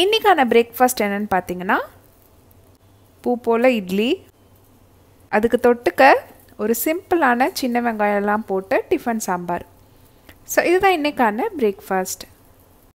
இன்றைக்கான பிரேக்ஃபாஸ்ட் என்னென்னு பார்த்தீங்கன்னா பூ போல் இட்லி அதுக்கு தொட்டுக்க ஒரு சிம்பிளான சின்ன வெங்காயம்லாம் போட்டு டிஃபன் சாம்பார் ஸோ இதுதான் இன்றைக்கான பிரேக்ஃபாஸ்ட்